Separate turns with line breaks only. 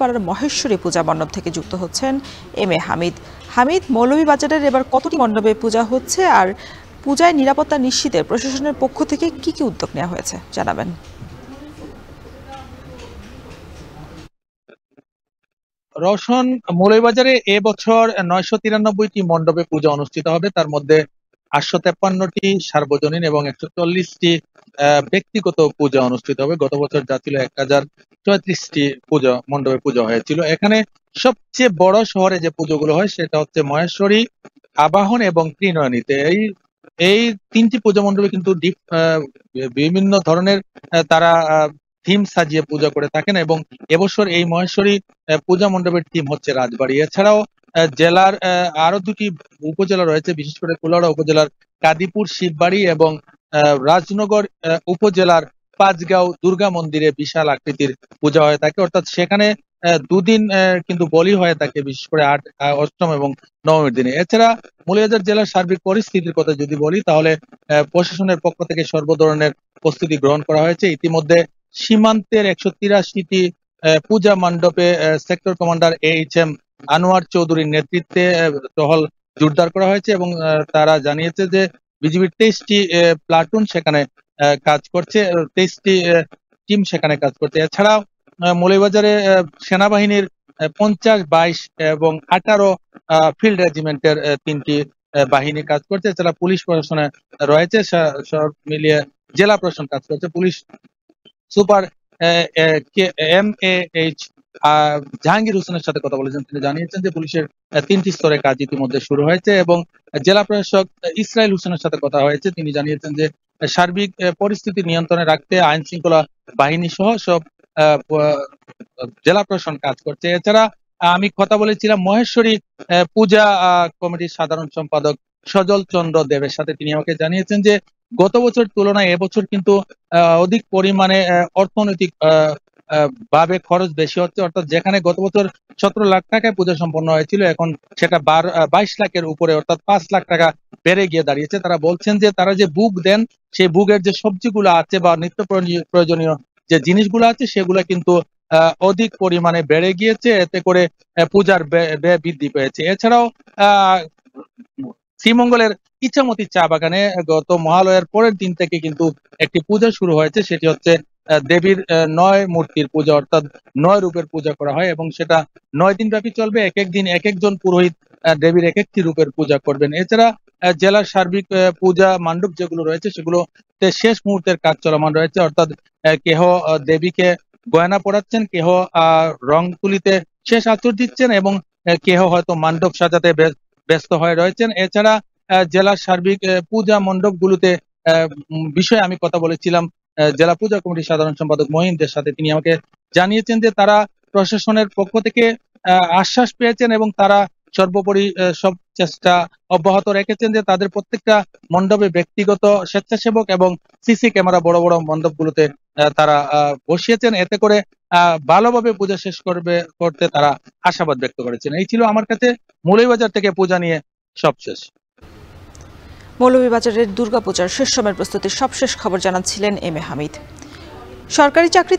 পাড়ার মহেশ্বরী পূজা মণ্ডপ থেকে যুক্ত হচ্ছেন এম এ হামিদ হামিদ মৌলভীবাজারের এবার কতটি মণ্ডপে পূজা হচ্ছে আর পূজায় নিরাপত্তা নিশ্চিতের প্রশাসনের পক্ষ থেকে কি কি উদ্যোগ নেওয়া হয়েছে জানাবেন রওশন মৌলবাজারে এবছর নয়শো তিরানব্বইটি মণ্ডপে পূজা অনুষ্ঠিত হবে তার মধ্যে আটশো তেপ্পান্নটি সার্বজনীন এবং একশো চল্লিশটি ব্যক্তিগত পূজা অনুষ্ঠিত হবে গত বছর যা ছিল এক হাজার চৈত্রিশটি পুজো মণ্ডপে পুজো হয়েছিল এখানে সবচেয়ে বড় শহরে যে পুজোগুলো হয় সেটা হচ্ছে মহেশ্বরী আবাহন এবং ত্রিনয়নীতে এই এই তিনটি পুজো মণ্ডপে কিন্তু বিভিন্ন ধরনের তারা থিম সাজিয়ে পূজা করে থাকেন এবং এবছর এই মহেশ্বরী পূজা মণ্ডপের থিম হচ্ছে রাজবাড়ি এছাড়াও জেলার আরো দুটি উপজেলা রয়েছে বিশেষ করে কুলাড়া উপজেলার কাদিপুর শিববাড়ি এবং রাজনগর উপজেলার পাঁচগাঁও দুর্গা মন্দিরে বিশাল আকৃতির পূজা হয়ে থাকে অর্থাৎ সেখানে দুদিন কিন্তু বলি হয়ে থাকে বিশেষ করে আট অষ্টম এবং নবমীর দিনে এছাড়া মলিয়াজার জেলার সার্বিক পরিস্থিতির কথা যদি বলি তাহলে প্রশাসনের পক্ষ থেকে সর্ব ধরনের প্রস্তুতি গ্রহণ করা হয়েছে ইতিমধ্যে সীমান্তের একশো তিরাশিটি পূজা মণ্ডপে sector commander H M Anwar চৌধুরীর নেতৃত্বে টহল জোরদার করা হয়েছে এবং তারা জানিয়েছে যে বিজিবির তেইশটি প্লাটুন সেখানে কাজ করছে তেইশটি টিম সেখানে কাজ করছে এছাড়াও মৌলবাজারে সেনাবাহিনীর পঞ্চাশ বাইশ এবং আঠারো ফিল্ড রেজিমেন্টের তিনটি বাহিনী কাজ করছে এছাড়া পুলিশ প্রশাসনে রয়েছে সব মিলিয়ে জেলা প্রশাসন কাজ করছে police super M A H Jahangir হোসেনের সাথে কথা বলেছেন তিনি জানিয়েছেন যে পুলিশের তিনটি স্তরে কাজ ইতিমধ্যে শুরু হয়েছে এবং জেলা প্রশাসক ইসরায়েল হোসেনের সাথে কথা হয়েছে তিনি জানিয়েছেন যে সার্বিক পরিস্থিতি নিয়ন্ত্রণে রাখতে আইন শৃঙ্খলা বাহিনী সহ সব জেলা প্রশাসন কাজ করছে এছাড়া আমি কথা বলেছিলাম মহেশ্বরী পূজা কমিটির সাধারণ সম্পাদক সজল চন্দ্র দেবের সাথে তিনি আমাকে জানিয়েছেন যে গত বছর তুলনায় এবছর কিন্তু অধিক পরিমাণে অর্থনৈতিক ভাবে খরচ বেশি হচ্ছে অর্থাৎ যেখানে গত বছর সতেরো লাখ টাকায় পূজা সম্পন্ন হয়েছিল এখন সেটা বাইশ লাখের উপরে অর্থাৎ পাঁচ লাখ টাকা বেড়ে গিয়ে দাঁড়িয়েছে তারা বলছেন যে তারা যে বুক দেন সেই ভোগের যে সবজিগুলো আছে বা নিত্য প্রয়োজনীয় যে জিনিসগুলো আছে সেগুলো কিন্তু অধিক পরিমাণে বেড়ে গিয়েছে এতে করে পূজার ব্যয় বৃদ্ধি পেয়েছে এছাড়াও শ্রীমঙ্গলের ইচ্ছামতি চা বাগানে গত মহালয়ের পরের দিন থেকে কিন্তু একটি পূজা শুরু হয়েছে সেটি হচ্ছে দেবীর নয় মূর্তির পূজা অর্থাৎ নয় রূপের পূজা করা হয় এবং সেটা নয় দিন ব্যাপী চলবে এক এক দিন এক একজন পুরোহিত দেবীর এক একটি রূপের পূজা করবেন এছাড়া জেলার সার্বিক পূজা মণ্ডপ যেগুলো রয়েছে সেগুলো শেষ মুহূর্তের কাজ চলমান রয়েছে অর্থাৎ কেহ দেবীকে গয়না পড়াচ্ছেন কেহ রং তুলিতে শেষ আচর দিচ্ছেন এবং কেহ হয়তো মণ্ডপ সাজাতে ব্যস্ত হয়ে রয়েছেন এছাড়া জেলার সার্বিক পূজা গুলোতে বিষয়ে আমি কথা বলেছিলাম জেলা পূজা কমিটির সাধারণ সম্পাদক মহিনদের সাথে তিনি আমাকে জানিয়েছেন যে তারা প্রশাসনের পক্ষ থেকে আশ্বাস পেয়েছেন এবং তারা সর্বোপরি সব চেষ্টা অব্যাহত রেখেছেন যে তাদের প্রত্যেকটা মণ্ডপে ব্যক্তিগত স্বেচ্ছাসেবক এবং সিসি ক্যামেরা বড় বড় মণ্ডপগুলোতে তারা বসিয়েছেন এতে করে ভালোভাবে পূজা শেষ করবে করতে তারা আশাবাদ ব্যক্ত করেছেন এই ছিল আমার কাছে মৌলবাজার থেকে পূজা নিয়ে সব শেষ মৌলভীবাজারের দুর্গাপূজার শেষ সময়ের প্রস্তুতির সবশেষ খবর জানাচ্ছিলেন এম এ হামিদ সরকারি চাকরি